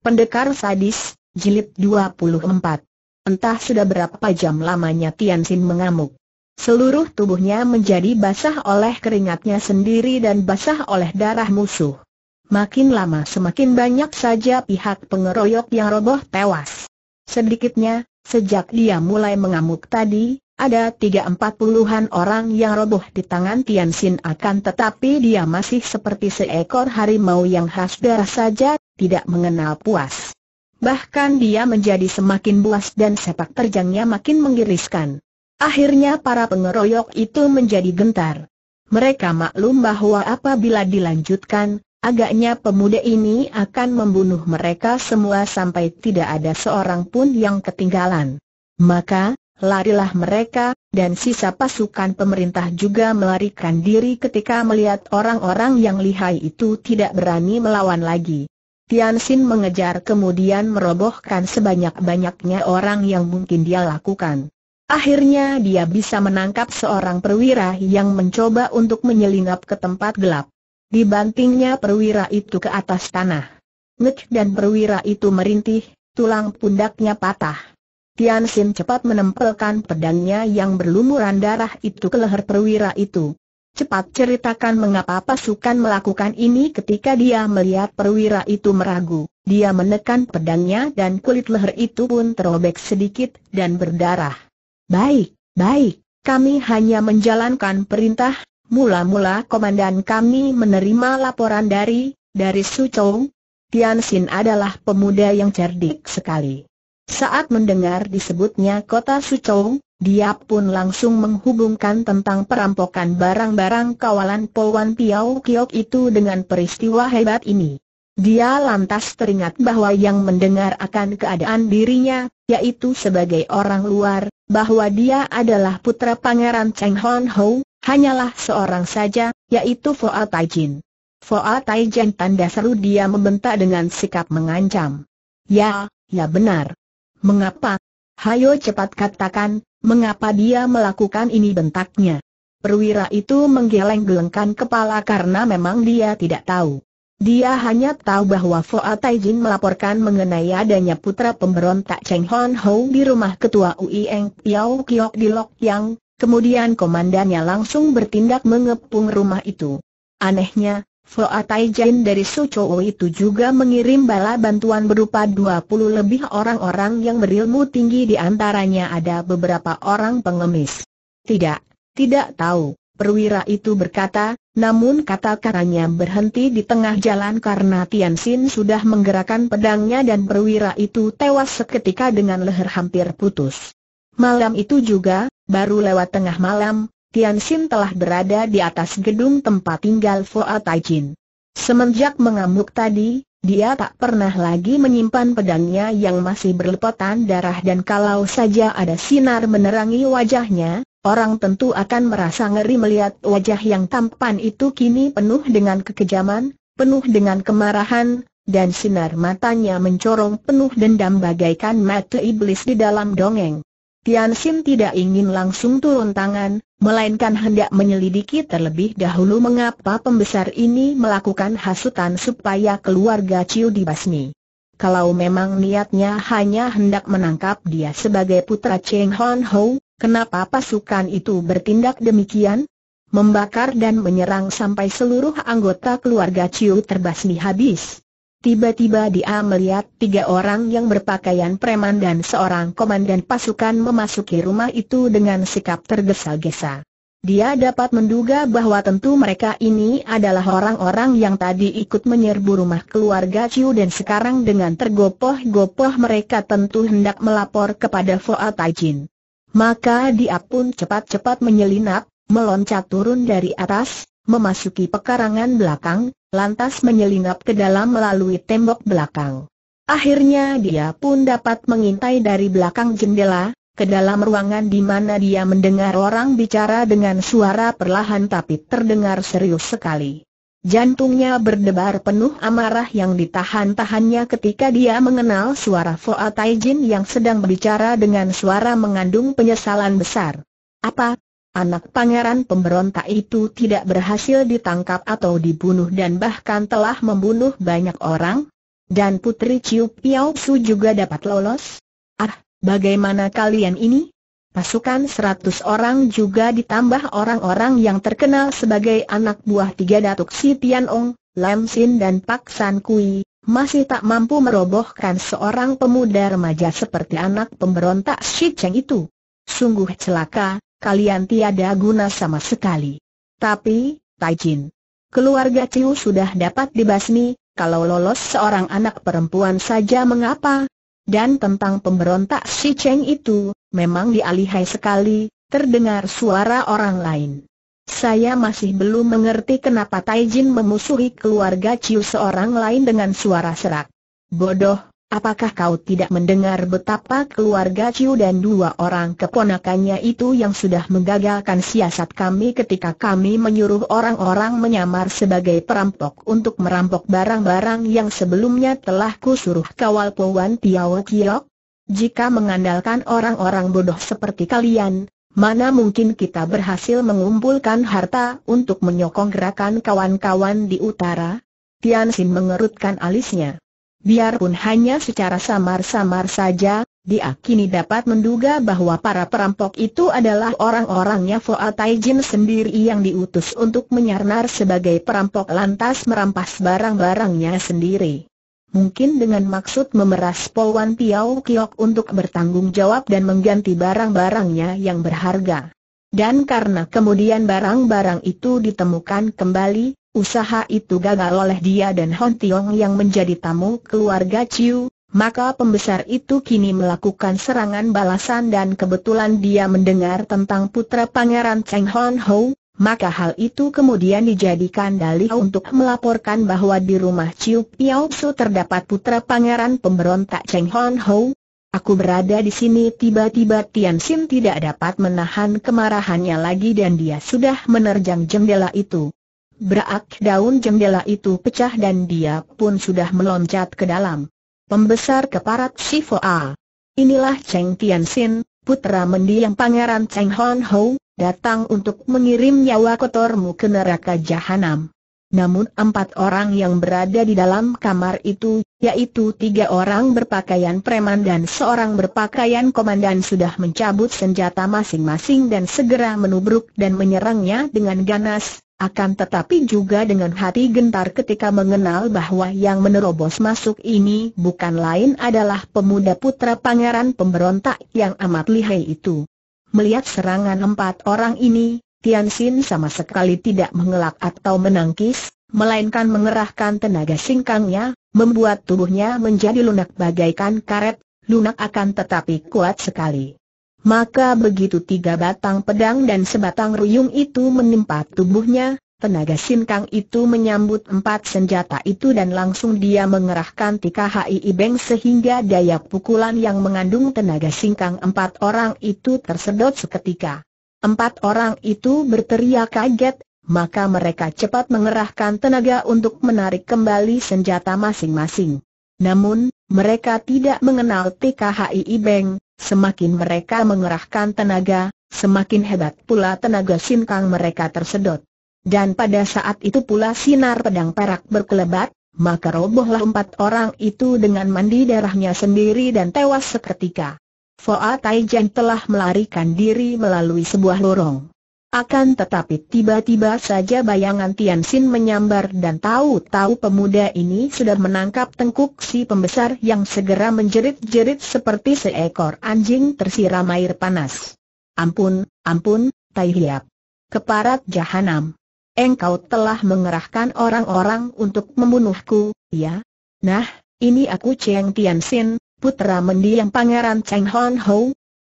Pendekar Sadis, Jilid 24 Entah sudah berapa jam lamanya Tian Xin mengamuk. Seluruh tubuhnya menjadi basah oleh keringatnya sendiri dan basah oleh darah musuh. Makin lama semakin banyak saja pihak pengeroyok yang roboh tewas. Sedikitnya, sejak dia mulai mengamuk tadi, ada tiga empat puluhan orang yang roboh di tangan Tian Xin akan tetapi dia masih seperti seekor harimau yang khas darah saja, tidak mengenal puas. Bahkan dia menjadi semakin buas dan sepak terjangnya makin menggiriskan. Akhirnya para pengeroyok itu menjadi gentar. Mereka maklum bahwa apabila dilanjutkan, agaknya pemuda ini akan membunuh mereka semua sampai tidak ada seorang pun yang ketinggalan. Maka, larilah mereka, dan sisa pasukan pemerintah juga melarikan diri ketika melihat orang-orang yang lihai itu tidak berani melawan lagi. Tian Xin mengejar kemudian merobohkan sebanyak-banyaknya orang yang mungkin dia lakukan. Akhirnya dia bisa menangkap seorang perwira yang mencoba untuk menyelinap ke tempat gelap. Dibantingnya perwira itu ke atas tanah. Ngek dan perwira itu merintih, tulang pundaknya patah. Tian Xin cepat menempelkan pedangnya yang berlumuran darah itu ke leher perwira itu cepat ceritakan mengapa pasukan melakukan ini ketika dia melihat perwira itu meragu. Dia menekan pedangnya dan kulit leher itu pun terobek sedikit dan berdarah. Baik, baik, kami hanya menjalankan perintah. Mula-mula komandan kami menerima laporan dari, dari Su Chou. Tian Xin adalah pemuda yang cerdik sekali. Saat mendengar disebutnya kota Su Chou, dia pun langsung menghubungkan tentang perampokan barang-barang kawalan Polwan piau Kiok itu dengan peristiwa hebat ini. Dia lantas teringat bahwa yang mendengar akan keadaan dirinya, yaitu sebagai orang luar, bahwa dia adalah putra Pangeran Cheng Hon Ho, hanyalah seorang saja, yaitu Foa Taijin. Foa Taijin tanda seru dia membentak dengan sikap mengancam. Ya, ya benar. Mengapa? Hayo cepat katakan, Mengapa dia melakukan ini bentaknya? Perwira itu menggeleng-gelengkan kepala karena memang dia tidak tahu. Dia hanya tahu bahwa Fuad Taijin melaporkan mengenai adanya putra pemberontak Cheng Hon Ho di rumah ketua UI Eng Piao Kiok di Lok Yang, kemudian komandannya langsung bertindak mengepung rumah itu. Anehnya, Foa Taijen dari Suzhou itu juga mengirim bala bantuan berupa 20 lebih orang-orang yang berilmu tinggi di antaranya ada beberapa orang pengemis. Tidak, tidak tahu, perwira itu berkata, namun kata-katanya berhenti di tengah jalan karena Tian Xin sudah menggerakkan pedangnya dan perwira itu tewas seketika dengan leher hampir putus. Malam itu juga, baru lewat tengah malam, Tian Xin telah berada di atas gedung tempat tinggal Foa Taijin. Semenjak mengamuk tadi, dia tak pernah lagi menyimpan pedangnya yang masih berlepotan darah dan kalau saja ada sinar menerangi wajahnya, orang tentu akan merasa ngeri melihat wajah yang tampan itu kini penuh dengan kekejaman, penuh dengan kemarahan, dan sinar matanya mencorong penuh dendam bagaikan mata iblis di dalam dongeng. Tian Xin tidak ingin langsung turun tangan, melainkan hendak menyelidiki terlebih dahulu mengapa pembesar ini melakukan hasutan supaya keluarga Ciu dibasmi. Kalau memang niatnya hanya hendak menangkap dia sebagai putra Cheng Hon Ho, kenapa pasukan itu bertindak demikian? Membakar dan menyerang sampai seluruh anggota keluarga Ciu terbasmi habis. Tiba-tiba dia melihat tiga orang yang berpakaian preman dan seorang komandan pasukan memasuki rumah itu dengan sikap tergesa-gesa. Dia dapat menduga bahwa tentu mereka ini adalah orang-orang yang tadi ikut menyerbu rumah keluarga Ciu dan sekarang dengan tergopoh-gopoh mereka tentu hendak melapor kepada Foa Taijin. Maka dia pun cepat-cepat menyelinap, meloncat turun dari atas, memasuki pekarangan belakang, lantas menyelinap ke dalam melalui tembok belakang. Akhirnya dia pun dapat mengintai dari belakang jendela, ke dalam ruangan di mana dia mendengar orang bicara dengan suara perlahan tapi terdengar serius sekali. Jantungnya berdebar penuh amarah yang ditahan-tahannya ketika dia mengenal suara Foa Taijin yang sedang berbicara dengan suara mengandung penyesalan besar. Apa, Anak pangeran pemberontak itu tidak berhasil ditangkap atau dibunuh dan bahkan telah membunuh banyak orang? Dan putri Ciu Piao Su juga dapat lolos? Ah, bagaimana kalian ini? Pasukan seratus orang juga ditambah orang-orang yang terkenal sebagai anak buah tiga datuk Si Tian Ong, Lam Sin dan Pak San Kui, masih tak mampu merobohkan seorang pemuda remaja seperti anak pemberontak Si Cheng itu. Sungguh celaka, kalian tiada guna sama sekali. Tapi, Taijin, keluarga Ciu sudah dapat dibasmi, kalau lolos seorang anak perempuan saja mengapa? Dan tentang pemberontak si Cheng itu, memang dialihai sekali, terdengar suara orang lain. Saya masih belum mengerti kenapa Taijin memusuhi keluarga Ciu seorang lain dengan suara serak. Bodoh, Apakah kau tidak mendengar betapa keluarga Ciu dan dua orang keponakannya itu yang sudah menggagalkan siasat kami ketika kami menyuruh orang-orang menyamar sebagai perampok untuk merampok barang-barang yang sebelumnya telah kusuruh kawal Puan Tiao Kiok? Jika mengandalkan orang-orang bodoh seperti kalian, mana mungkin kita berhasil mengumpulkan harta untuk menyokong gerakan kawan-kawan di utara? Tian Xin mengerutkan alisnya. Biarpun hanya secara samar-samar saja, diakini dapat menduga bahwa para perampok itu adalah orang-orangnya Foa Taijin sendiri yang diutus untuk menyarnar sebagai perampok lantas merampas barang-barangnya sendiri. Mungkin dengan maksud memeras Polwan Piao Kiok untuk bertanggung jawab dan mengganti barang-barangnya yang berharga. Dan karena kemudian barang-barang itu ditemukan kembali, Usaha itu gagal oleh dia dan Hon Tiong yang menjadi tamu keluarga Chiu, maka pembesar itu kini melakukan serangan balasan dan kebetulan dia mendengar tentang putra pangeran Cheng Hon Ho, maka hal itu kemudian dijadikan dalih untuk melaporkan bahwa di rumah Chiu Piao Su terdapat putra pangeran pemberontak Cheng Hon Ho. Aku berada di sini tiba-tiba Tian Xin tidak dapat menahan kemarahannya lagi dan dia sudah menerjang jendela itu. Berak daun jendela itu pecah dan dia pun sudah meloncat ke dalam. Pembesar keparat A. Inilah Cheng Tianxin, putra mendiang pangeran Cheng Hon Ho, datang untuk mengirim nyawa kotormu ke neraka jahanam. Namun empat orang yang berada di dalam kamar itu, yaitu tiga orang berpakaian preman dan seorang berpakaian komandan sudah mencabut senjata masing-masing dan segera menubruk dan menyerangnya dengan ganas, akan tetapi juga dengan hati gentar ketika mengenal bahwa yang menerobos masuk ini bukan lain adalah pemuda putra pangeran pemberontak yang amat lihai itu. Melihat serangan empat orang ini, Tian Xin sama sekali tidak mengelak atau menangkis, melainkan mengerahkan tenaga singkangnya, membuat tubuhnya menjadi lunak bagaikan karet, lunak akan tetapi kuat sekali. Maka begitu tiga batang pedang dan sebatang ruyung itu menimpa tubuhnya, tenaga sinkang itu menyambut empat senjata itu dan langsung dia mengerahkan TKHI Ibeng sehingga daya pukulan yang mengandung tenaga sinkang empat orang itu tersedot seketika. Empat orang itu berteriak kaget, maka mereka cepat mengerahkan tenaga untuk menarik kembali senjata masing-masing. Namun, mereka tidak mengenal TKHI Ibeng. Semakin mereka mengerahkan tenaga, semakin hebat pula tenaga sinkang mereka tersedot. Dan pada saat itu pula sinar pedang perak berkelebat, maka robohlah empat orang itu dengan mandi darahnya sendiri dan tewas seketika. Foa Taijan telah melarikan diri melalui sebuah lorong. Akan tetapi tiba-tiba saja bayangan Tian Xin menyambar dan tahu-tahu pemuda ini sudah menangkap tengkuk si pembesar yang segera menjerit-jerit seperti seekor anjing tersiram air panas. Ampun, ampun, Tai Hiap. Keparat jahanam. Engkau telah mengerahkan orang-orang untuk membunuhku, ya? Nah, ini aku Cheng Tian Xin, putra mendiang pangeran Cheng Hon Ho.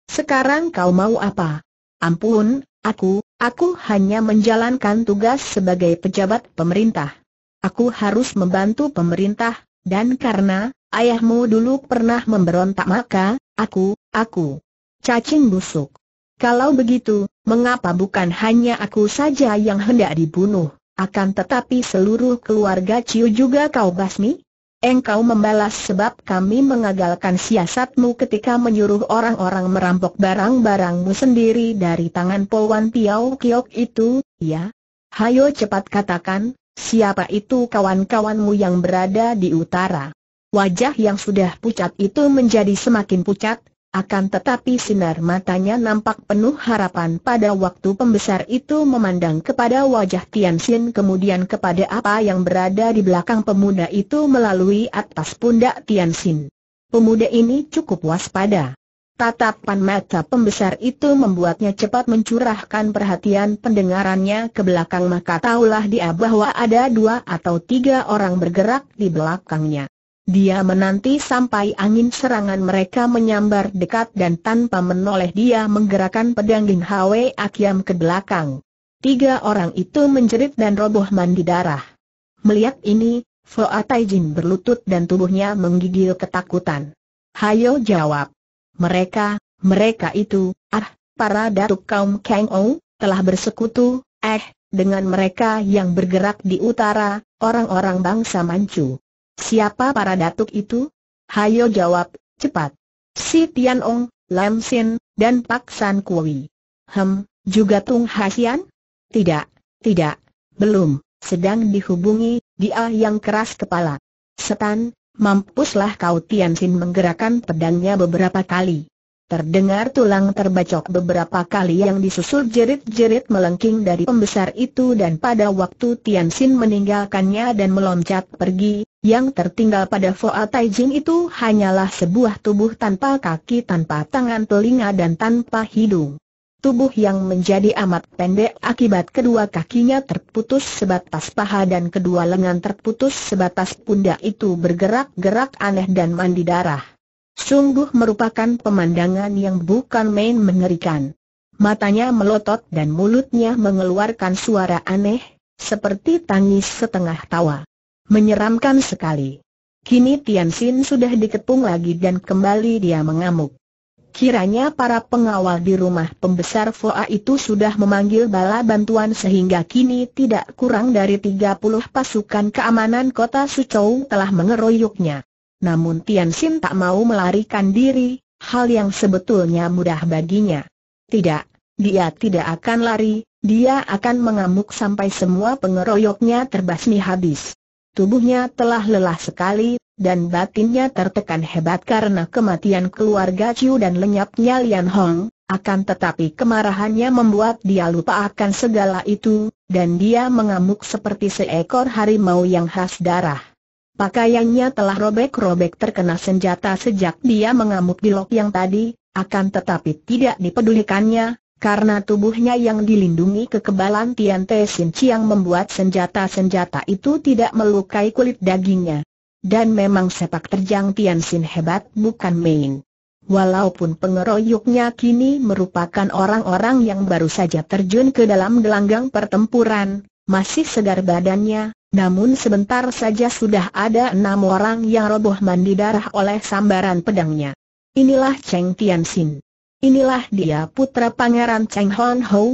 Sekarang kau mau apa? Ampun, Aku, aku hanya menjalankan tugas sebagai pejabat pemerintah. Aku harus membantu pemerintah, dan karena ayahmu dulu pernah memberontak maka, aku, aku cacing busuk. Kalau begitu, mengapa bukan hanya aku saja yang hendak dibunuh, akan tetapi seluruh keluarga Ciu juga kau basmi? engkau membalas sebab kami mengagalkan siasatmu ketika menyuruh orang-orang merampok barang-barangmu sendiri dari tangan Polwan Piau Kiok itu, ya? Hayo cepat katakan, siapa itu kawan-kawanmu yang berada di utara? Wajah yang sudah pucat itu menjadi semakin pucat, akan tetapi sinar matanya nampak penuh harapan pada waktu pembesar itu memandang kepada wajah Tian Xin kemudian kepada apa yang berada di belakang pemuda itu melalui atas pundak Tian Xin. Pemuda ini cukup waspada. Tatapan mata pembesar itu membuatnya cepat mencurahkan perhatian pendengarannya ke belakang maka taulah dia bahwa ada dua atau tiga orang bergerak di belakangnya. Dia menanti sampai angin serangan mereka menyambar dekat dan tanpa menoleh dia menggerakkan pedang Lin Hwe Akiam ke belakang. Tiga orang itu menjerit dan roboh mandi darah. Melihat ini, Foa Taijin berlutut dan tubuhnya menggigil ketakutan. Hayo jawab. Mereka, mereka itu, ah, para datuk kaum Kang Ou, telah bersekutu, eh, dengan mereka yang bergerak di utara, orang-orang bangsa Manchu. Siapa para datuk itu? Hayo jawab, cepat. Si Tian Ong, Lam Sin, dan Pak San Kui. Hem, juga Tung Hasian? Tidak, tidak, belum, sedang dihubungi, dia yang keras kepala. Setan, mampuslah kau Tian Sin menggerakkan pedangnya beberapa kali. Terdengar tulang terbacok beberapa kali yang disusul jerit-jerit melengking dari pembesar itu dan pada waktu Tian Xin meninggalkannya dan meloncat pergi, yang tertinggal pada Foa Taijin itu hanyalah sebuah tubuh tanpa kaki tanpa tangan telinga dan tanpa hidung. Tubuh yang menjadi amat pendek akibat kedua kakinya terputus sebatas paha dan kedua lengan terputus sebatas pundak itu bergerak-gerak aneh dan mandi darah. Sungguh merupakan pemandangan yang bukan main mengerikan. Matanya melotot dan mulutnya mengeluarkan suara aneh, seperti tangis setengah tawa. Menyeramkan sekali. Kini Tian Xin sudah dikepung lagi dan kembali dia mengamuk. Kiranya para pengawal di rumah pembesar Foa itu sudah memanggil bala bantuan sehingga kini tidak kurang dari 30 pasukan keamanan kota Suzhou telah mengeroyoknya. Namun Tian Xin tak mau melarikan diri, hal yang sebetulnya mudah baginya. Tidak, dia tidak akan lari, dia akan mengamuk sampai semua pengeroyoknya terbasmi habis. Tubuhnya telah lelah sekali, dan batinnya tertekan hebat karena kematian keluarga Chiu dan lenyapnya Lian Hong, akan tetapi kemarahannya membuat dia lupa akan segala itu, dan dia mengamuk seperti seekor harimau yang khas darah. Pakaiannya telah robek-robek terkena senjata sejak dia mengamuk di lok yang tadi, akan tetapi tidak dipedulikannya, karena tubuhnya yang dilindungi kekebalan Tian Te Sin Chiang membuat senjata-senjata itu tidak melukai kulit dagingnya. Dan memang sepak terjang Tian Sin hebat bukan main. Walaupun pengeroyoknya kini merupakan orang-orang yang baru saja terjun ke dalam gelanggang pertempuran, masih segar badannya, namun sebentar saja sudah ada enam orang yang roboh mandi darah oleh sambaran pedangnya. Inilah Cheng Tianxin. Inilah dia putra pangeran Cheng Hon Ho.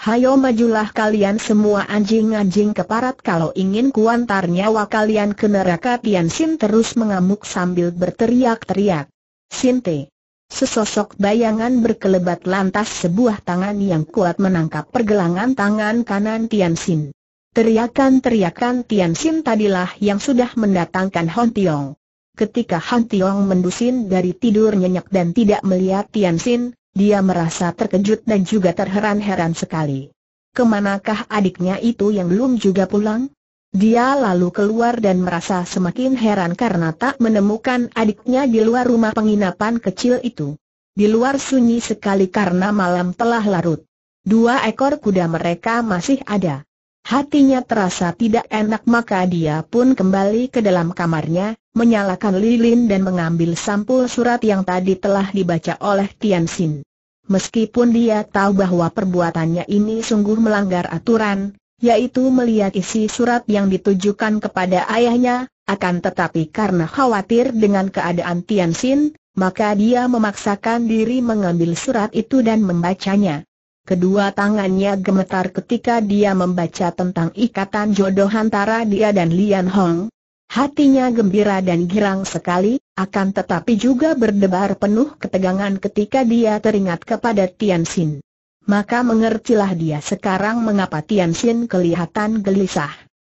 Hayo majulah kalian semua anjing-anjing keparat kalau ingin kuantar nyawa kalian ke neraka Tianxin terus mengamuk sambil berteriak-teriak. Sinte. Sesosok bayangan berkelebat lantas sebuah tangan yang kuat menangkap pergelangan tangan kanan Tianxin. Teriakan-teriakan Tian Xin tadilah yang sudah mendatangkan Hon Tiong. Ketika Han Tiong mendusin dari tidur nyenyak dan tidak melihat Tian Xin, dia merasa terkejut dan juga terheran-heran sekali. Kemanakah adiknya itu yang belum juga pulang? Dia lalu keluar dan merasa semakin heran karena tak menemukan adiknya di luar rumah penginapan kecil itu. Di luar sunyi sekali karena malam telah larut. Dua ekor kuda mereka masih ada. Hatinya terasa tidak enak maka dia pun kembali ke dalam kamarnya, menyalakan lilin dan mengambil sampul surat yang tadi telah dibaca oleh Tian Xin. Meskipun dia tahu bahwa perbuatannya ini sungguh melanggar aturan, yaitu melihat isi surat yang ditujukan kepada ayahnya, akan tetapi karena khawatir dengan keadaan Tian Xin, maka dia memaksakan diri mengambil surat itu dan membacanya. Kedua tangannya gemetar ketika dia membaca tentang ikatan jodoh antara dia dan Lian Hong. Hatinya gembira dan girang sekali, akan tetapi juga berdebar penuh ketegangan ketika dia teringat kepada Tian Xin. Maka mengertilah dia sekarang mengapa Tian Xin kelihatan gelisah.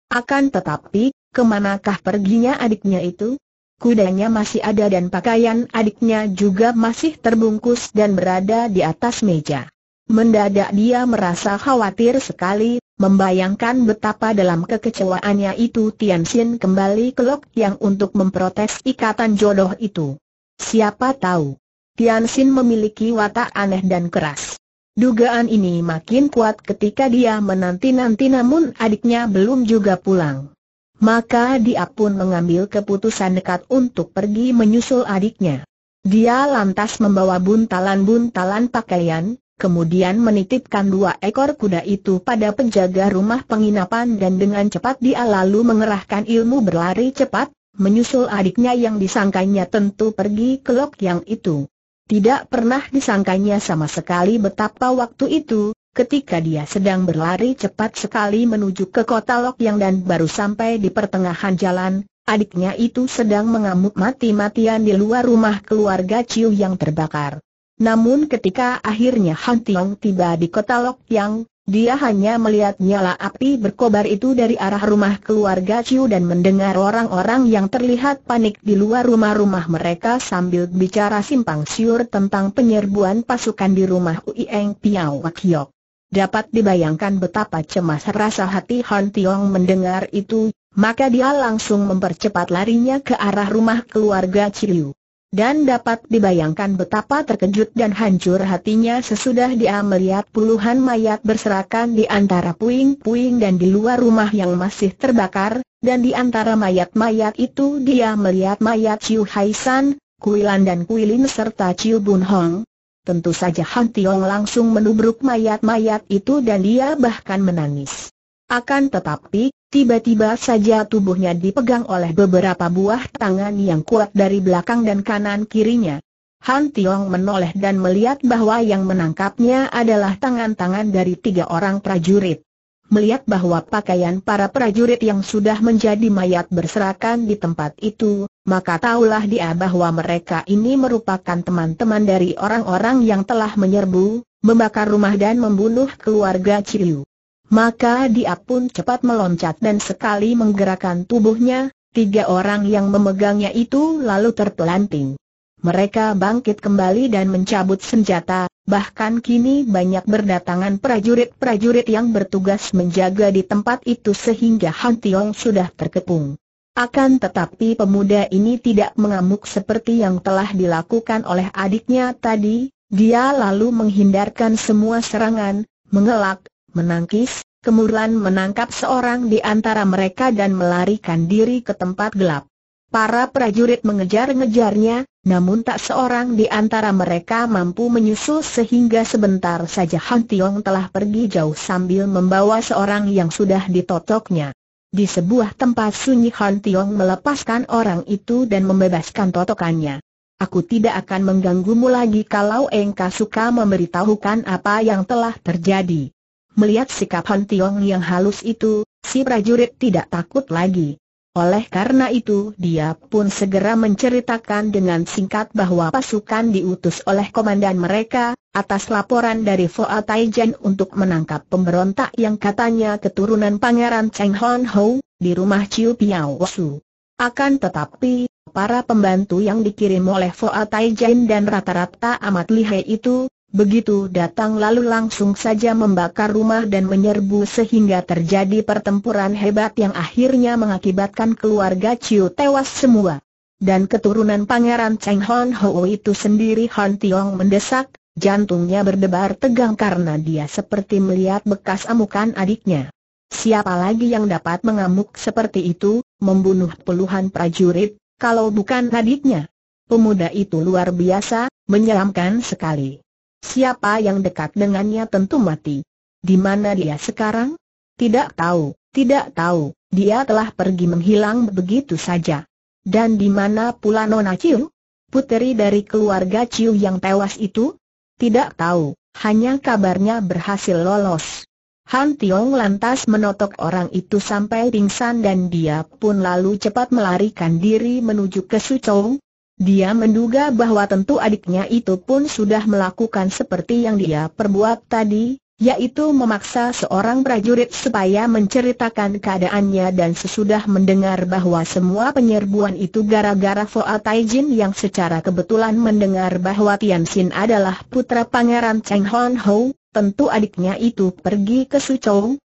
Akan tetapi, kemanakah perginya adiknya itu? Kudanya masih ada dan pakaian adiknya juga masih terbungkus dan berada di atas meja. Mendadak dia merasa khawatir sekali, membayangkan betapa dalam kekecewaannya itu Tian Xin kembali ke Lok Yang untuk memprotes ikatan jodoh itu. Siapa tahu, Tian Xin memiliki watak aneh dan keras. Dugaan ini makin kuat ketika dia menanti-nanti namun adiknya belum juga pulang. Maka dia pun mengambil keputusan dekat untuk pergi menyusul adiknya. Dia lantas membawa buntalan-buntalan pakaian, kemudian menitipkan dua ekor kuda itu pada penjaga rumah penginapan dan dengan cepat dia lalu mengerahkan ilmu berlari cepat, menyusul adiknya yang disangkanya tentu pergi ke lok yang itu. Tidak pernah disangkanya sama sekali betapa waktu itu, ketika dia sedang berlari cepat sekali menuju ke kota lok yang dan baru sampai di pertengahan jalan, adiknya itu sedang mengamuk mati-matian di luar rumah keluarga Ciu yang terbakar. Namun ketika akhirnya Han Tiong tiba di kota Lok Yang, dia hanya melihat nyala api berkobar itu dari arah rumah keluarga Chiu dan mendengar orang-orang yang terlihat panik di luar rumah-rumah mereka sambil bicara simpang siur tentang penyerbuan pasukan di rumah Uieng Piao Wakyok. Dapat dibayangkan betapa cemas rasa hati Han Tiong mendengar itu, maka dia langsung mempercepat larinya ke arah rumah keluarga Chiu. Dan dapat dibayangkan betapa terkejut dan hancur hatinya sesudah dia melihat puluhan mayat berserakan di antara puing-puing dan di luar rumah yang masih terbakar, dan di antara mayat-mayat itu dia melihat mayat Chiu Hai San, Kuilan dan Kuilin serta Chiu Bun Hong. Tentu saja Han Tiong langsung menubruk mayat-mayat itu dan dia bahkan menangis. Akan tetapi, tiba-tiba saja tubuhnya dipegang oleh beberapa buah tangan yang kuat dari belakang dan kanan kirinya. Han Tiong menoleh dan melihat bahwa yang menangkapnya adalah tangan-tangan dari tiga orang prajurit. Melihat bahwa pakaian para prajurit yang sudah menjadi mayat berserakan di tempat itu, maka taulah dia bahwa mereka ini merupakan teman-teman dari orang-orang yang telah menyerbu, membakar rumah dan membunuh keluarga Ciliu. Maka dia pun cepat meloncat dan sekali menggerakkan tubuhnya, tiga orang yang memegangnya itu lalu terpelanting. Mereka bangkit kembali dan mencabut senjata, bahkan kini banyak berdatangan prajurit-prajurit yang bertugas menjaga di tempat itu sehingga Han Tiong sudah terkepung. Akan tetapi pemuda ini tidak mengamuk seperti yang telah dilakukan oleh adiknya tadi, dia lalu menghindarkan semua serangan, mengelak, menangkis, kemudian menangkap seorang di antara mereka dan melarikan diri ke tempat gelap. Para prajurit mengejar-ngejarnya, namun tak seorang di antara mereka mampu menyusul sehingga sebentar saja Han Tiong telah pergi jauh sambil membawa seorang yang sudah ditotoknya. Di sebuah tempat sunyi Han Tiong melepaskan orang itu dan membebaskan totokannya. Aku tidak akan mengganggumu lagi kalau engkau suka memberitahukan apa yang telah terjadi. Melihat sikap Han Tiong yang halus itu, si prajurit tidak takut lagi. Oleh karena itu dia pun segera menceritakan dengan singkat bahwa pasukan diutus oleh komandan mereka, atas laporan dari Foa Taijan untuk menangkap pemberontak yang katanya keturunan Pangeran Cheng Hon Ho, di rumah Chiu Piao Su. Akan tetapi, para pembantu yang dikirim oleh Foa Taijan dan rata-rata amat lihai itu, Begitu datang lalu langsung saja membakar rumah dan menyerbu sehingga terjadi pertempuran hebat yang akhirnya mengakibatkan keluarga Chiu tewas semua. Dan keturunan pangeran Cheng Hon Ho itu sendiri Han Tiong mendesak, jantungnya berdebar tegang karena dia seperti melihat bekas amukan adiknya. Siapa lagi yang dapat mengamuk seperti itu, membunuh puluhan prajurit, kalau bukan adiknya? Pemuda itu luar biasa, menyeramkan sekali. Siapa yang dekat dengannya tentu mati. Di mana dia sekarang? Tidak tahu, tidak tahu, dia telah pergi menghilang begitu saja. Dan di mana pula Nona Ciu? Puteri dari keluarga Ciu yang tewas itu? Tidak tahu, hanya kabarnya berhasil lolos. Han Tiong lantas menotok orang itu sampai pingsan dan dia pun lalu cepat melarikan diri menuju ke Sucong, dia menduga bahwa tentu adiknya itu pun sudah melakukan seperti yang dia perbuat tadi, yaitu memaksa seorang prajurit supaya menceritakan keadaannya dan sesudah mendengar bahwa semua penyerbuan itu gara-gara Foa Taijin yang secara kebetulan mendengar bahwa Tian Xin adalah putra pangeran Cheng Hon Ho, tentu adiknya itu pergi ke Suzhou,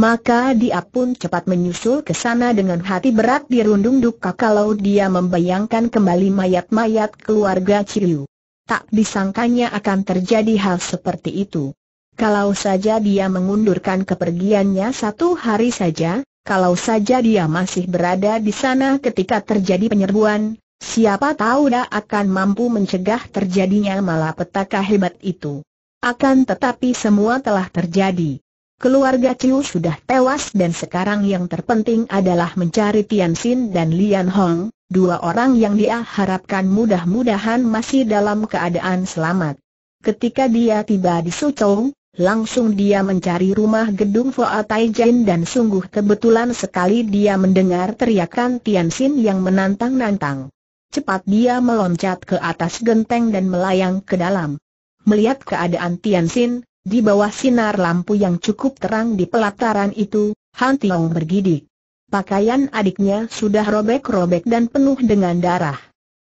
maka dia pun cepat menyusul ke sana dengan hati berat dirundung duka kalau dia membayangkan kembali mayat-mayat keluarga Ciliu. Tak disangkanya akan terjadi hal seperti itu. Kalau saja dia mengundurkan kepergiannya satu hari saja, kalau saja dia masih berada di sana ketika terjadi penyerbuan, siapa tahu dia akan mampu mencegah terjadinya malapetaka hebat itu. Akan tetapi semua telah terjadi. Keluarga Ciu sudah tewas dan sekarang yang terpenting adalah mencari Tian Xin dan Lian Hong, dua orang yang dia harapkan mudah-mudahan masih dalam keadaan selamat. Ketika dia tiba di Suzhou, Langsung dia mencari rumah gedung Tai Jin dan sungguh kebetulan sekali dia mendengar teriakan Tian Xin yang menantang-nantang. Cepat dia meloncat ke atas genteng dan melayang ke dalam. Melihat keadaan Tian Xin. Di bawah sinar lampu yang cukup terang di pelataran itu, Han Tiong bergidik. Pakaian adiknya sudah robek-robek dan penuh dengan darah.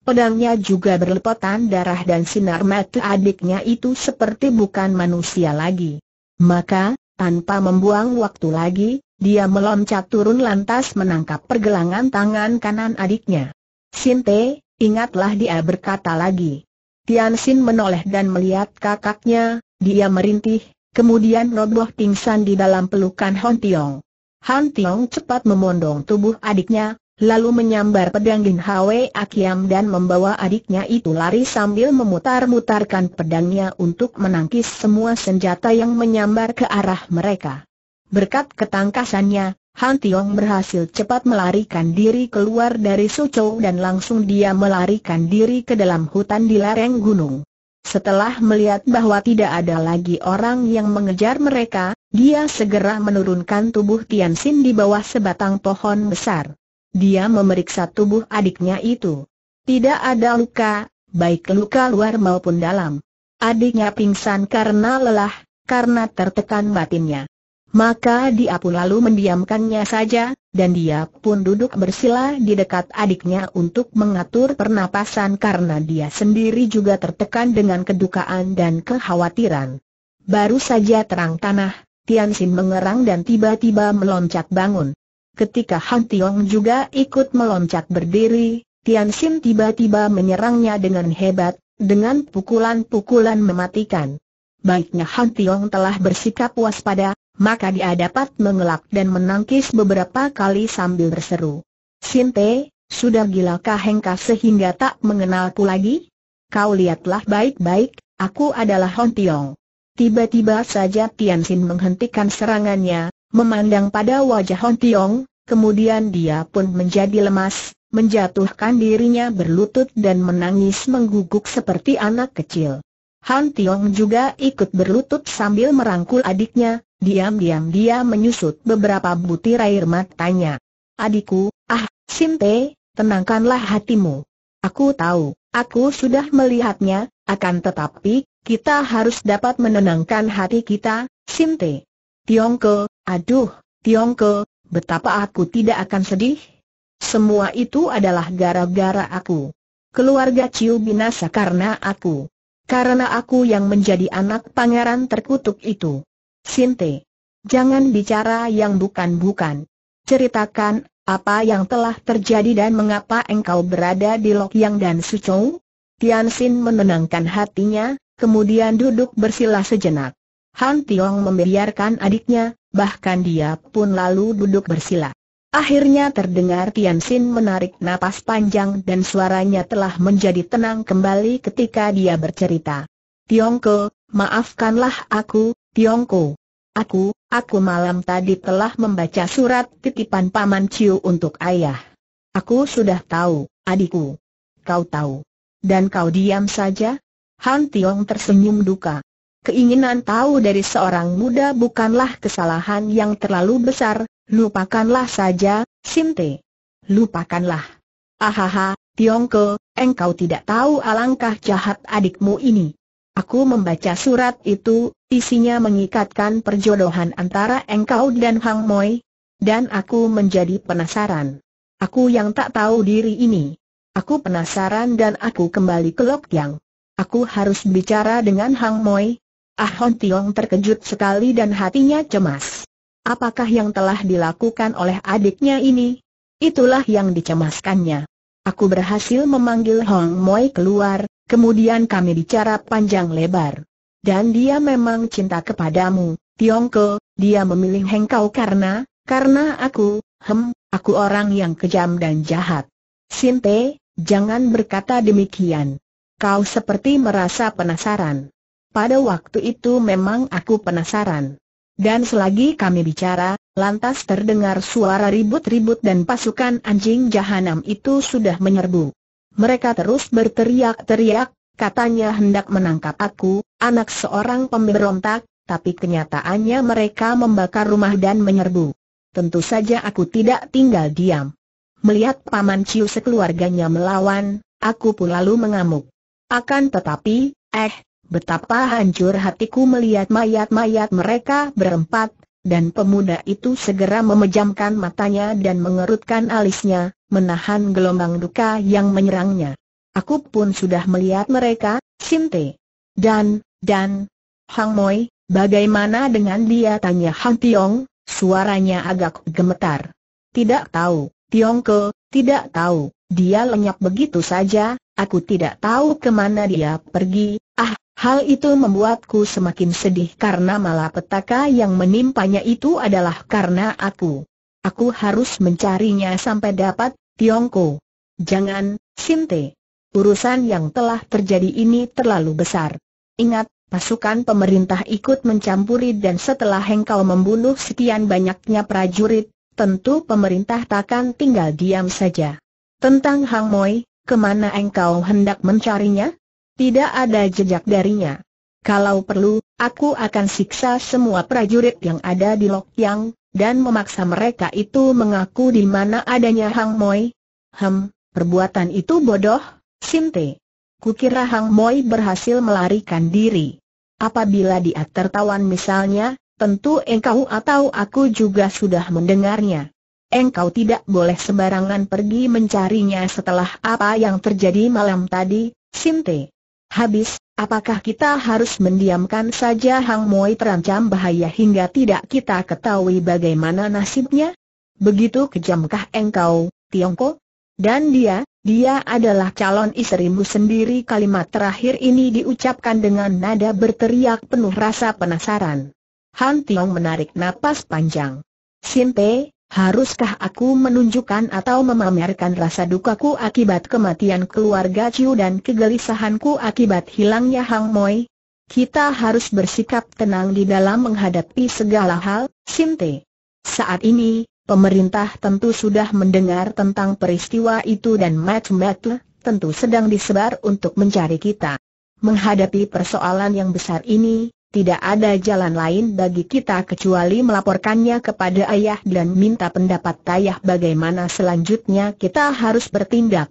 Pedangnya juga berlepotan darah dan sinar mata adiknya itu seperti bukan manusia lagi. Maka, tanpa membuang waktu lagi, dia meloncat turun lantas menangkap pergelangan tangan kanan adiknya. Sinte, ingatlah dia berkata lagi. Tian Xin menoleh dan melihat kakaknya, dia merintih, kemudian roboh pingsan di dalam pelukan Han Tiong. Han Tiong cepat memondong tubuh adiknya, lalu menyambar pedang Lin Hwe Akiam dan membawa adiknya itu lari sambil memutar-mutarkan pedangnya untuk menangkis semua senjata yang menyambar ke arah mereka. Berkat ketangkasannya, Han Tiong berhasil cepat melarikan diri keluar dari Suzhou dan langsung dia melarikan diri ke dalam hutan di lereng gunung. Setelah melihat bahwa tidak ada lagi orang yang mengejar mereka, dia segera menurunkan tubuh Tian Xin di bawah sebatang pohon besar. Dia memeriksa tubuh adiknya itu. Tidak ada luka, baik luka luar maupun dalam. Adiknya pingsan karena lelah, karena tertekan batinnya. Maka dia pun lalu mendiamkannya saja, dan dia pun duduk bersila di dekat adiknya untuk mengatur pernapasan karena dia sendiri juga tertekan dengan kedukaan dan kekhawatiran. Baru saja terang tanah, Tian Xin mengerang dan tiba-tiba meloncat bangun. Ketika Han Tiong juga ikut meloncat berdiri, Tian Xin tiba-tiba menyerangnya dengan hebat, dengan pukulan-pukulan mematikan. Baiknya Han Tiong telah bersikap waspada, maka dia dapat mengelak dan menangkis beberapa kali sambil berseru. Sinte, sudah gila kah Hengka sehingga tak mengenalku lagi? Kau lihatlah baik-baik, aku adalah Hon Tiong. Tiba-tiba saja Tian Xin menghentikan serangannya, memandang pada wajah Hon Tiong, kemudian dia pun menjadi lemas, menjatuhkan dirinya berlutut dan menangis mengguguk seperti anak kecil. Han Tiong juga ikut berlutut sambil merangkul adiknya, Diam-diam dia menyusut beberapa butir air matanya. Adikku, ah, Sinte, tenangkanlah hatimu. Aku tahu, aku sudah melihatnya, akan tetapi, kita harus dapat menenangkan hati kita, Sinte. Tiongko, aduh, Tiongko, betapa aku tidak akan sedih. Semua itu adalah gara-gara aku. Keluarga Ciu binasa karena aku. Karena aku yang menjadi anak pangeran terkutuk itu. Sinte. Jangan bicara yang bukan-bukan. Ceritakan, apa yang telah terjadi dan mengapa engkau berada di Lok Yang dan Sucou? Tian Xin menenangkan hatinya, kemudian duduk bersila sejenak. Han Tiong membiarkan adiknya, bahkan dia pun lalu duduk bersila. Akhirnya terdengar Tian Xin menarik napas panjang dan suaranya telah menjadi tenang kembali ketika dia bercerita. Tiongko, maafkanlah aku, Tiongko. Aku, aku malam tadi telah membaca surat titipan Paman Ciu untuk ayah. Aku sudah tahu, adikku. Kau tahu. Dan kau diam saja? Han Tiong tersenyum duka. Keinginan tahu dari seorang muda bukanlah kesalahan yang terlalu besar, lupakanlah saja, Sinte. Lupakanlah. Ahaha, Tiongko, engkau tidak tahu alangkah jahat adikmu ini. Aku membaca surat itu, isinya mengikatkan perjodohan antara engkau dan Hang Moi, dan aku menjadi penasaran. Aku yang tak tahu diri ini. Aku penasaran dan aku kembali ke Lok Yang. Aku harus bicara dengan Hang Moi. Ah Hon Tiong terkejut sekali dan hatinya cemas. Apakah yang telah dilakukan oleh adiknya ini? Itulah yang dicemaskannya. Aku berhasil memanggil Hong Moi keluar, Kemudian kami bicara panjang lebar. Dan dia memang cinta kepadamu, Tiongko, dia memilih hengkau karena, karena aku, hem, aku orang yang kejam dan jahat. Sinte, jangan berkata demikian. Kau seperti merasa penasaran. Pada waktu itu memang aku penasaran. Dan selagi kami bicara, lantas terdengar suara ribut-ribut dan pasukan anjing jahanam itu sudah menyerbu. Mereka terus berteriak-teriak, katanya hendak menangkap aku, anak seorang pemberontak, tapi kenyataannya mereka membakar rumah dan menyerbu. Tentu saja aku tidak tinggal diam. Melihat Paman Ciu sekeluarganya melawan, aku pun lalu mengamuk. Akan tetapi, eh, betapa hancur hatiku melihat mayat-mayat mereka berempat, dan pemuda itu segera memejamkan matanya dan mengerutkan alisnya, menahan gelombang duka yang menyerangnya. Aku pun sudah melihat mereka, Sinte. Dan, dan, Hang Moi, bagaimana dengan dia tanya Hang Tiong, suaranya agak gemetar. Tidak tahu, ke, tidak tahu, dia lenyap begitu saja, aku tidak tahu kemana dia pergi, ah, hal itu membuatku semakin sedih karena malapetaka yang menimpanya itu adalah karena aku. Aku harus mencarinya sampai dapat, Tiongko. Jangan, Sinte. Urusan yang telah terjadi ini terlalu besar. Ingat, pasukan pemerintah ikut mencampuri dan setelah engkau membunuh sekian banyaknya prajurit, tentu pemerintah takkan tinggal diam saja. Tentang Hang Moi, kemana engkau hendak mencarinya? Tidak ada jejak darinya. Kalau perlu, aku akan siksa semua prajurit yang ada di Lok Yang, dan memaksa mereka itu mengaku di mana adanya Hang Moi. Hem, perbuatan itu bodoh, Simte. Kukira Hang Moi berhasil melarikan diri. Apabila dia tertawan misalnya, tentu engkau atau aku juga sudah mendengarnya. Engkau tidak boleh sembarangan pergi mencarinya setelah apa yang terjadi malam tadi, Sinte. Habis, apakah kita harus mendiamkan saja Hang Moi terancam bahaya hingga tidak kita ketahui bagaimana nasibnya? Begitu kejamkah engkau, Tiongko? Dan dia, dia adalah calon istrimu sendiri kalimat terakhir ini diucapkan dengan nada berteriak penuh rasa penasaran. Han Tiong menarik napas panjang. Sinte, Haruskah aku menunjukkan atau memamerkan rasa dukaku akibat kematian keluarga Ciu dan kegelisahanku akibat hilangnya Hang Moi? Kita harus bersikap tenang di dalam menghadapi segala hal, Sinte. Saat ini, pemerintah tentu sudah mendengar tentang peristiwa itu dan Matsumetu tentu sedang disebar untuk mencari kita. Menghadapi persoalan yang besar ini, tidak ada jalan lain bagi kita kecuali melaporkannya kepada ayah dan minta pendapat ayah bagaimana selanjutnya kita harus bertindak.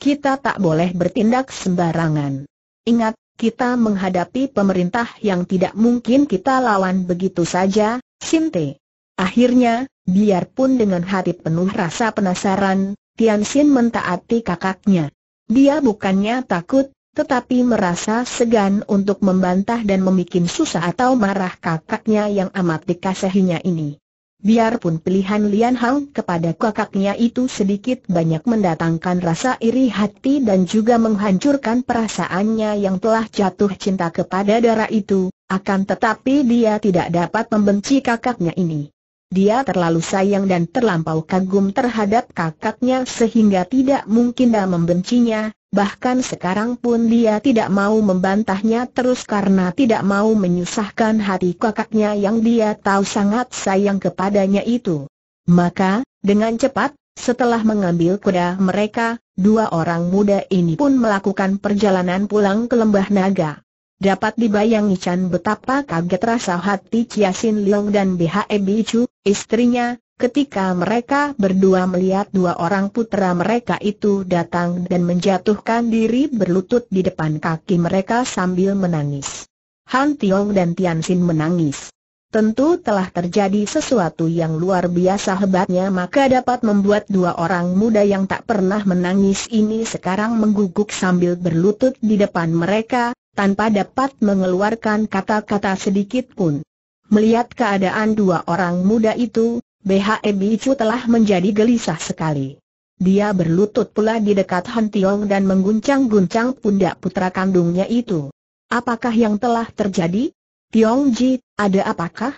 Kita tak boleh bertindak sembarangan. Ingat, kita menghadapi pemerintah yang tidak mungkin kita lawan begitu saja, Sinte. Akhirnya, biarpun dengan hati penuh rasa penasaran, Tian Xin mentaati kakaknya. Dia bukannya takut, tetapi merasa segan untuk membantah dan memikin susah atau marah kakaknya yang amat dikasihinya ini. Biarpun pilihan Lian Hang kepada kakaknya itu sedikit banyak mendatangkan rasa iri hati dan juga menghancurkan perasaannya yang telah jatuh cinta kepada darah itu, akan tetapi dia tidak dapat membenci kakaknya ini. Dia terlalu sayang dan terlampau kagum terhadap kakaknya sehingga tidak mungkin dia membencinya, Bahkan sekarang pun dia tidak mau membantahnya terus karena tidak mau menyusahkan hati kakaknya yang dia tahu sangat sayang kepadanya itu. Maka, dengan cepat, setelah mengambil kuda mereka, dua orang muda ini pun melakukan perjalanan pulang ke Lembah Naga. Dapat dibayangi Chan betapa kaget rasa hati Chia Sin Leong dan BHE Chu, istrinya, Ketika mereka berdua melihat dua orang putera mereka itu datang dan menjatuhkan diri berlutut di depan kaki mereka sambil menangis. Han Tiong dan Tian Xin menangis. Tentu telah terjadi sesuatu yang luar biasa hebatnya maka dapat membuat dua orang muda yang tak pernah menangis ini sekarang mengguguk sambil berlutut di depan mereka, tanpa dapat mengeluarkan kata-kata sedikit pun. Melihat keadaan dua orang muda itu, BHE Bicu telah menjadi gelisah sekali. Dia berlutut pula di dekat Han Tiong dan mengguncang-guncang pundak putra kandungnya itu. Apakah yang telah terjadi? Tiong Ji, ada apakah?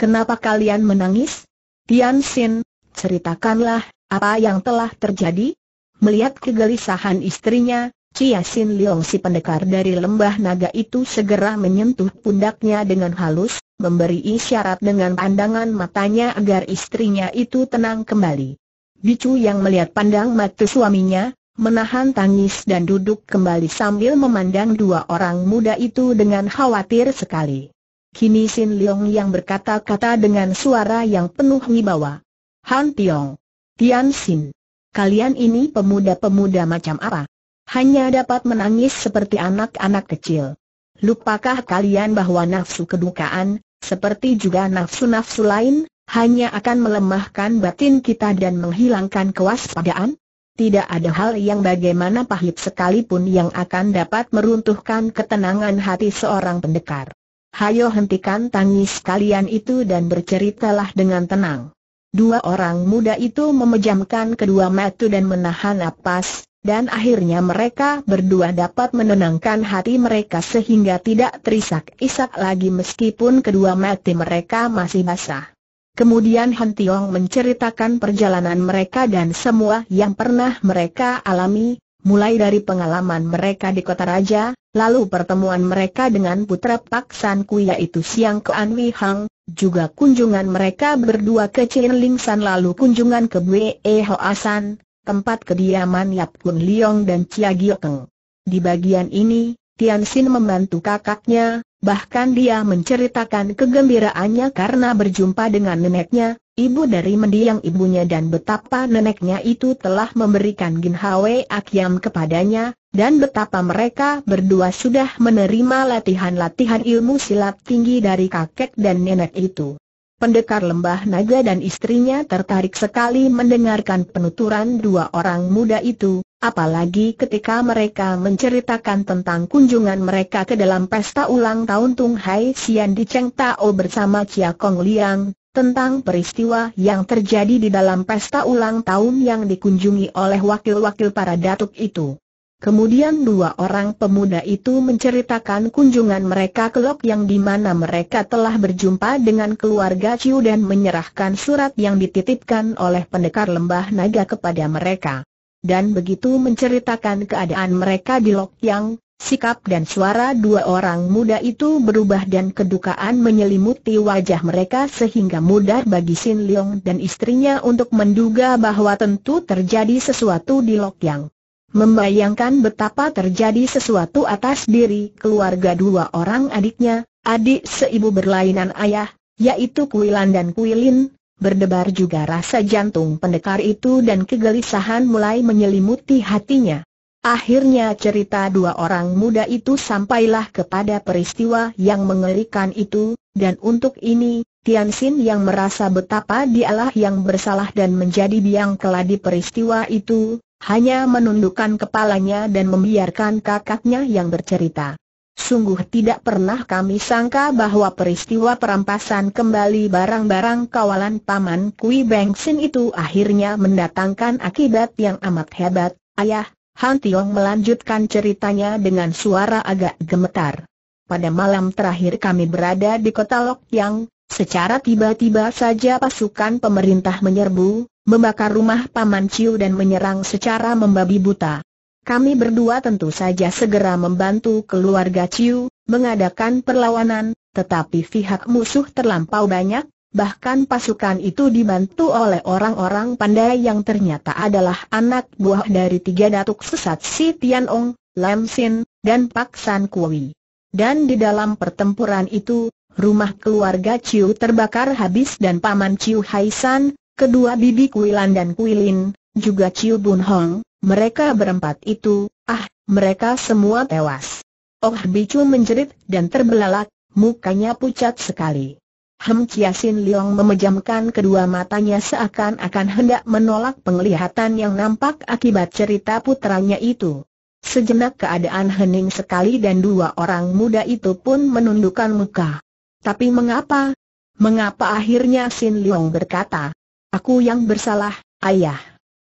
Kenapa kalian menangis? Tian Xin, ceritakanlah, apa yang telah terjadi? Melihat kegelisahan istrinya, Chia Sin Liong si pendekar dari lembah naga itu segera menyentuh pundaknya dengan halus, memberi isyarat dengan pandangan matanya agar istrinya itu tenang kembali. Bicu yang melihat pandang mata suaminya, menahan tangis dan duduk kembali sambil memandang dua orang muda itu dengan khawatir sekali. Kini Sin Leong yang berkata-kata dengan suara yang penuh wibawa. Han Tiong, Tian Sin, kalian ini pemuda-pemuda macam apa? Hanya dapat menangis seperti anak-anak kecil. Lupakah kalian bahwa nafsu kedukaan, seperti juga nafsu-nafsu lain, hanya akan melemahkan batin kita dan menghilangkan kewaspadaan? Tidak ada hal yang bagaimana pahit sekalipun yang akan dapat meruntuhkan ketenangan hati seorang pendekar. Hayo hentikan tangis kalian itu dan berceritalah dengan tenang. Dua orang muda itu memejamkan kedua mata dan menahan napas, dan akhirnya mereka berdua dapat menenangkan hati mereka sehingga tidak terisak-isak lagi meskipun kedua mati mereka masih basah. Kemudian Han Tiong menceritakan perjalanan mereka dan semua yang pernah mereka alami, mulai dari pengalaman mereka di kota raja, lalu pertemuan mereka dengan putra Pak San Ku yaitu Siang Kuan Wei Hang, juga kunjungan mereka berdua ke Chin Ling San lalu kunjungan ke Bwe Ho Asan tempat kediaman Yap Kun Liong dan Chia Giokeng. Di bagian ini, Tian Xin membantu kakaknya, bahkan dia menceritakan kegembiraannya karena berjumpa dengan neneknya, ibu dari mendiang ibunya dan betapa neneknya itu telah memberikan Gin Hwe yam kepadanya, dan betapa mereka berdua sudah menerima latihan-latihan ilmu silat tinggi dari kakek dan nenek itu. Pendekar lembah naga dan istrinya tertarik sekali mendengarkan penuturan dua orang muda itu, apalagi ketika mereka menceritakan tentang kunjungan mereka ke dalam pesta ulang tahun Tung Hai Xian di Cheng Tao bersama Chia Kong Liang, tentang peristiwa yang terjadi di dalam pesta ulang tahun yang dikunjungi oleh wakil-wakil para datuk itu. Kemudian dua orang pemuda itu menceritakan kunjungan mereka ke Lok yang di mana mereka telah berjumpa dengan keluarga Ciu dan menyerahkan surat yang dititipkan oleh pendekar lembah naga kepada mereka. Dan begitu menceritakan keadaan mereka di Lok yang, sikap dan suara dua orang muda itu berubah dan kedukaan menyelimuti wajah mereka sehingga mudah bagi Sin Leong dan istrinya untuk menduga bahwa tentu terjadi sesuatu di Lok yang membayangkan betapa terjadi sesuatu atas diri keluarga dua orang adiknya, adik seibu berlainan ayah, yaitu Kuilan dan Kuilin, berdebar juga rasa jantung pendekar itu dan kegelisahan mulai menyelimuti hatinya. Akhirnya cerita dua orang muda itu sampailah kepada peristiwa yang mengerikan itu, dan untuk ini, Tian Xin yang merasa betapa dialah yang bersalah dan menjadi biang keladi peristiwa itu, hanya menundukkan kepalanya dan membiarkan kakaknya yang bercerita. Sungguh tidak pernah kami sangka bahwa peristiwa perampasan kembali barang-barang kawalan Paman Kui Sin itu akhirnya mendatangkan akibat yang amat hebat, ayah, Han Tiong melanjutkan ceritanya dengan suara agak gemetar. Pada malam terakhir kami berada di kota Lok Yang, secara tiba-tiba saja pasukan pemerintah menyerbu, membakar rumah Paman Ciu dan menyerang secara membabi buta. Kami berdua tentu saja segera membantu keluarga Ciu, mengadakan perlawanan, tetapi pihak musuh terlampau banyak, bahkan pasukan itu dibantu oleh orang-orang pandai yang ternyata adalah anak buah dari tiga datuk sesat Si Tianong, Lam Sin, dan Pak San Kui. Dan di dalam pertempuran itu, rumah keluarga Ciu terbakar habis dan paman Ciu Haisan, Kedua bibi Kuilan dan Kuilin, juga Chiu Bun Hong, mereka berempat itu, ah, mereka semua tewas. Oh Bicu menjerit dan terbelalak, mukanya pucat sekali. Hem Chiasin Leong memejamkan kedua matanya seakan-akan hendak menolak penglihatan yang nampak akibat cerita putranya itu. Sejenak keadaan hening sekali dan dua orang muda itu pun menundukkan muka. Tapi mengapa? Mengapa akhirnya Sin Leong berkata, Aku yang bersalah, ayah.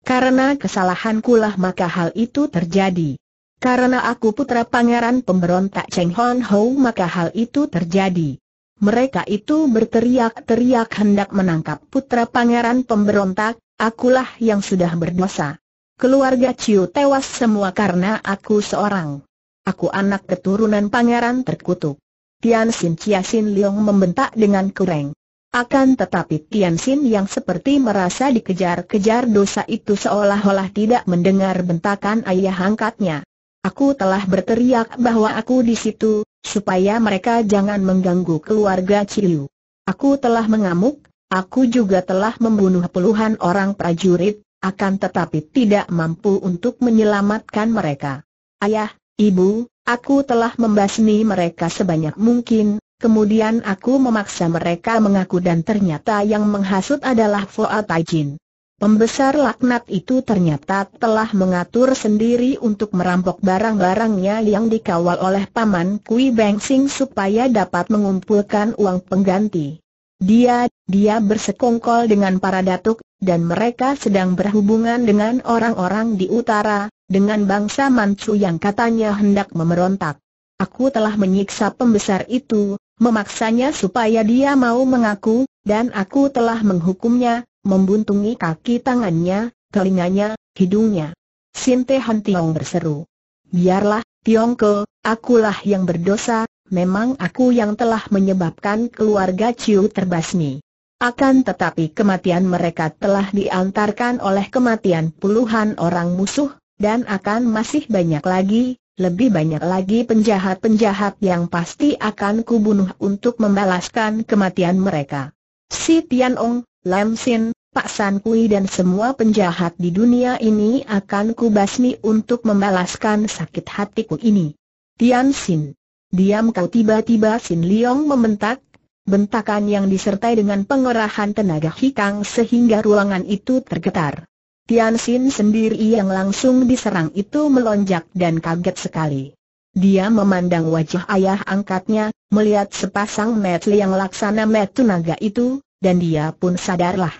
Karena kesalahankulah maka hal itu terjadi. Karena aku putra pangeran pemberontak Cheng Hon Ho maka hal itu terjadi. Mereka itu berteriak-teriak hendak menangkap putra pangeran pemberontak, akulah yang sudah berdosa. Keluarga Ciu tewas semua karena aku seorang. Aku anak keturunan pangeran terkutuk. Tian Xin Chia Xin Leong membentak dengan keren. Akan tetapi Tian Xin yang seperti merasa dikejar-kejar dosa itu seolah-olah tidak mendengar bentakan ayah angkatnya. Aku telah berteriak bahwa aku di situ, supaya mereka jangan mengganggu keluarga Ciliu. Aku telah mengamuk, aku juga telah membunuh puluhan orang prajurit, akan tetapi tidak mampu untuk menyelamatkan mereka. Ayah, ibu, aku telah membasmi mereka sebanyak mungkin, Kemudian aku memaksa mereka mengaku dan ternyata yang menghasut adalah Fuad Taijin. Pembesar laknat itu ternyata telah mengatur sendiri untuk merampok barang-barangnya yang dikawal oleh Paman Kui Sing supaya dapat mengumpulkan uang pengganti. Dia, dia bersekongkol dengan para datuk, dan mereka sedang berhubungan dengan orang-orang di utara, dengan bangsa Manchu yang katanya hendak memberontak. Aku telah menyiksa pembesar itu, memaksanya supaya dia mau mengaku, dan aku telah menghukumnya, membuntungi kaki tangannya, telinganya, hidungnya. Sinte Han Tiong berseru. Biarlah, Ke, akulah yang berdosa, memang aku yang telah menyebabkan keluarga Ciu terbasmi. Akan tetapi kematian mereka telah diantarkan oleh kematian puluhan orang musuh, dan akan masih banyak lagi, lebih banyak lagi penjahat-penjahat yang pasti akan kubunuh untuk membalaskan kematian mereka. Si Tianong, Lam Sin, Pak San Kui dan semua penjahat di dunia ini akan kubasmi untuk membalaskan sakit hatiku ini. Tian Sin. Diam kau tiba-tiba Sin Liong membentak, bentakan yang disertai dengan pengerahan tenaga hikang sehingga ruangan itu tergetar. Tian Xin sendiri yang langsung diserang itu melonjak dan kaget sekali. Dia memandang wajah ayah angkatnya, melihat sepasang metli yang laksana metu naga itu, dan dia pun sadarlah.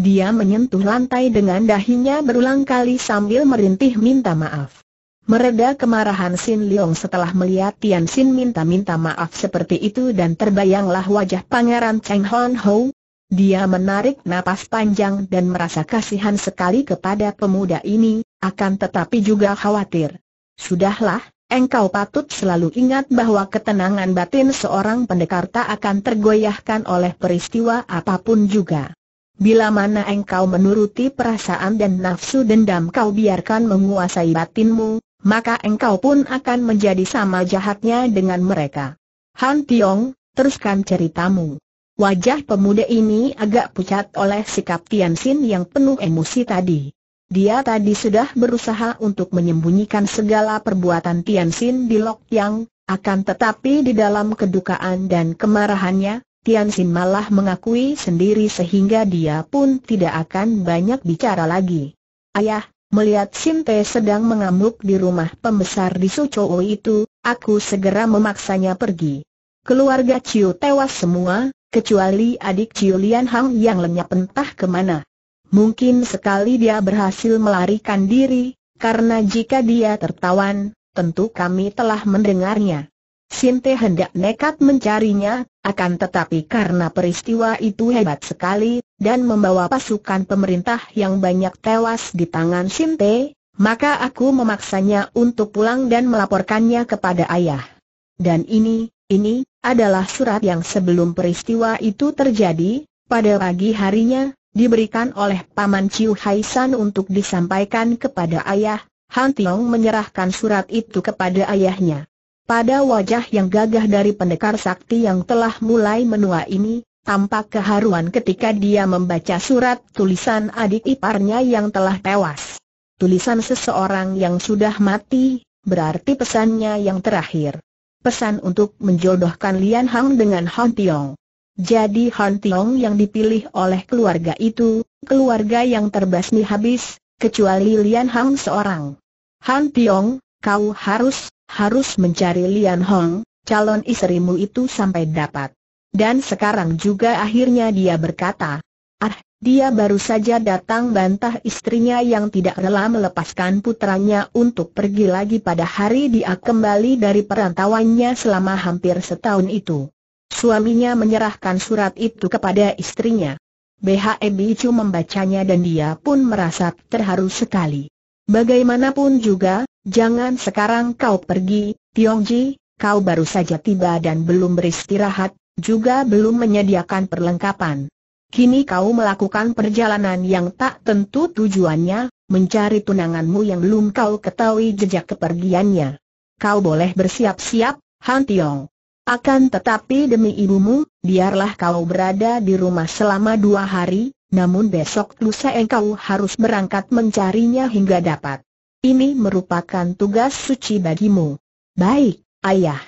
Dia menyentuh lantai dengan dahinya berulang kali sambil merintih minta maaf. Mereda kemarahan Sin Leong setelah melihat Tian Xin minta-minta maaf seperti itu dan terbayanglah wajah Pangeran Cheng Hon Ho, dia menarik napas panjang dan merasa kasihan sekali kepada pemuda ini, akan tetapi juga khawatir. Sudahlah, engkau patut selalu ingat bahwa ketenangan batin seorang pendekar tak akan tergoyahkan oleh peristiwa apapun juga. Bila mana engkau menuruti perasaan dan nafsu dendam kau biarkan menguasai batinmu, maka engkau pun akan menjadi sama jahatnya dengan mereka. Han Tiong, teruskan ceritamu. Wajah pemuda ini agak pucat oleh sikap Tian Xin yang penuh emosi tadi. Dia tadi sudah berusaha untuk menyembunyikan segala perbuatan Tian Xin di Lok Yang, akan tetapi di dalam kedukaan dan kemarahannya, Tian Xin malah mengakui sendiri sehingga dia pun tidak akan banyak bicara lagi. Ayah, melihat Sinte sedang mengamuk di rumah pembesar di Sucoo itu, aku segera memaksanya pergi. Keluarga Ciu tewas semua, Kecuali adik Ciulian Hang yang lenyap entah kemana. Mungkin sekali dia berhasil melarikan diri, karena jika dia tertawan, tentu kami telah mendengarnya. Sinte hendak nekat mencarinya, akan tetapi karena peristiwa itu hebat sekali, dan membawa pasukan pemerintah yang banyak tewas di tangan Sinte, maka aku memaksanya untuk pulang dan melaporkannya kepada ayah. Dan ini, ini adalah surat yang sebelum peristiwa itu terjadi, pada pagi harinya, diberikan oleh Paman Chiu Hai San untuk disampaikan kepada ayah, Han Tiong menyerahkan surat itu kepada ayahnya. Pada wajah yang gagah dari pendekar sakti yang telah mulai menua ini, tampak keharuan ketika dia membaca surat tulisan adik iparnya yang telah tewas. Tulisan seseorang yang sudah mati, berarti pesannya yang terakhir pesan untuk menjodohkan Lian Hang dengan Han Tiong. Jadi Han Tiong yang dipilih oleh keluarga itu, keluarga yang terbasmi habis, kecuali Lian Hang seorang. Han Tiong, kau harus, harus mencari Lian Hang, calon istrimu itu sampai dapat. Dan sekarang juga akhirnya dia berkata, Ah, dia baru saja datang bantah istrinya yang tidak rela melepaskan putranya untuk pergi lagi pada hari dia kembali dari perantauannya selama hampir setahun itu. Suaminya menyerahkan surat itu kepada istrinya. BHE Bicu membacanya dan dia pun merasa terharu sekali. Bagaimanapun juga, jangan sekarang kau pergi, Tiongji, kau baru saja tiba dan belum beristirahat, juga belum menyediakan perlengkapan. Kini kau melakukan perjalanan yang tak tentu tujuannya, mencari tunanganmu yang belum kau ketahui jejak kepergiannya. Kau boleh bersiap-siap, Han Tiong. Akan tetapi demi ibumu, biarlah kau berada di rumah selama dua hari, namun besok lusa engkau harus berangkat mencarinya hingga dapat. Ini merupakan tugas suci bagimu. Baik, ayah.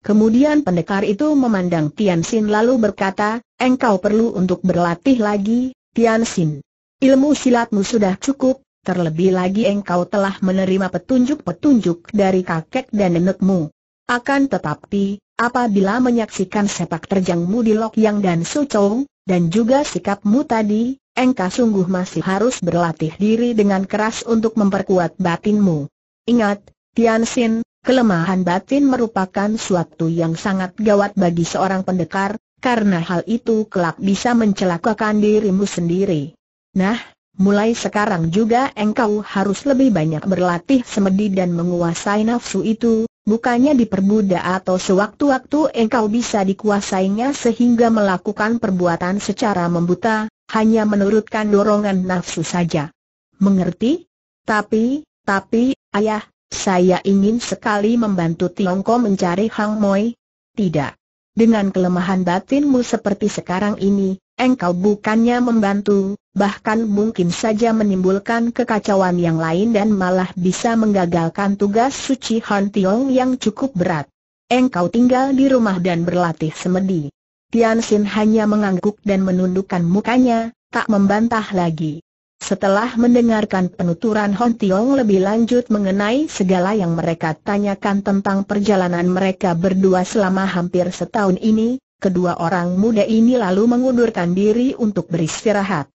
Kemudian pendekar itu memandang Tian Xin lalu berkata, Engkau perlu untuk berlatih lagi, Tian Xin. Ilmu silatmu sudah cukup, terlebih lagi engkau telah menerima petunjuk-petunjuk dari kakek dan nenekmu. Akan tetapi, apabila menyaksikan sepak terjangmu di Lok Yang dan Su Sucong, dan juga sikapmu tadi, engkau sungguh masih harus berlatih diri dengan keras untuk memperkuat batinmu. Ingat, Tian Xin, kelemahan batin merupakan suatu yang sangat gawat bagi seorang pendekar, karena hal itu kelak bisa mencelakakan dirimu sendiri. Nah, mulai sekarang juga engkau harus lebih banyak berlatih semedi dan menguasai nafsu itu, bukannya diperbudak atau sewaktu-waktu engkau bisa dikuasainya sehingga melakukan perbuatan secara membuta, hanya menurutkan dorongan nafsu saja. Mengerti? Tapi, tapi, ayah, saya ingin sekali membantu Tiongko mencari Hang Moi. Tidak. Dengan kelemahan batinmu seperti sekarang ini, engkau bukannya membantu, bahkan mungkin saja menimbulkan kekacauan yang lain dan malah bisa menggagalkan tugas suci Han Tiong yang cukup berat. Engkau tinggal di rumah dan berlatih semedi. Tian Xin hanya mengangguk dan menundukkan mukanya, tak membantah lagi. Setelah mendengarkan penuturan Hon Tiong lebih lanjut mengenai segala yang mereka tanyakan tentang perjalanan mereka berdua selama hampir setahun ini, kedua orang muda ini lalu mengundurkan diri untuk beristirahat.